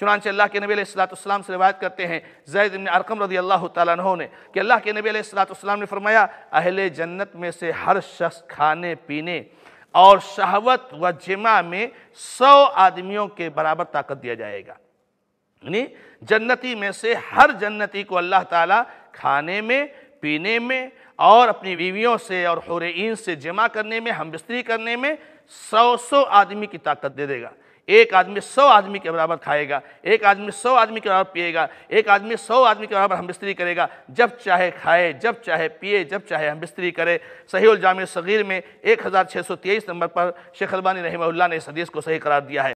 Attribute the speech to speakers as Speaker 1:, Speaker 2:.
Speaker 1: चुनानचे अल्लाह के नबी सलाम से रिवायत करते हैं जैद इबन अरकम रदी अल्लाह तु ने कि अल्लाह के नबी सलाम ने फरमाया अहले जन्नत में से हर शख्स खाने पीने और शहवत व जमा में सौ आदमियों के बराबर ताकत दिया जाएगा यानी जन्नती में से हर जन्नती को अल्लाह ताला खाने में पीने में और अपनी बीवियों से और हुरेन से जमा करने में हम बिस्तरी करने में सौ सौ आदमी की ताकत दे देगा एक आदमी सौ आदमी के बराबर खाएगा एक आदमी सौ आदमी के बराबर पिएगा एक आदमी सौ आदमी के बराबर हम बिस्तरी करेगा जब चाहे खाए जब चाहे पिए जब चाहे हम बिस्तरी करे सही जाम सगीर में एक हज़ार छः सौ तेईस नंबर पर शेख अलबानी रही ने इस हदीस को सही करार दिया है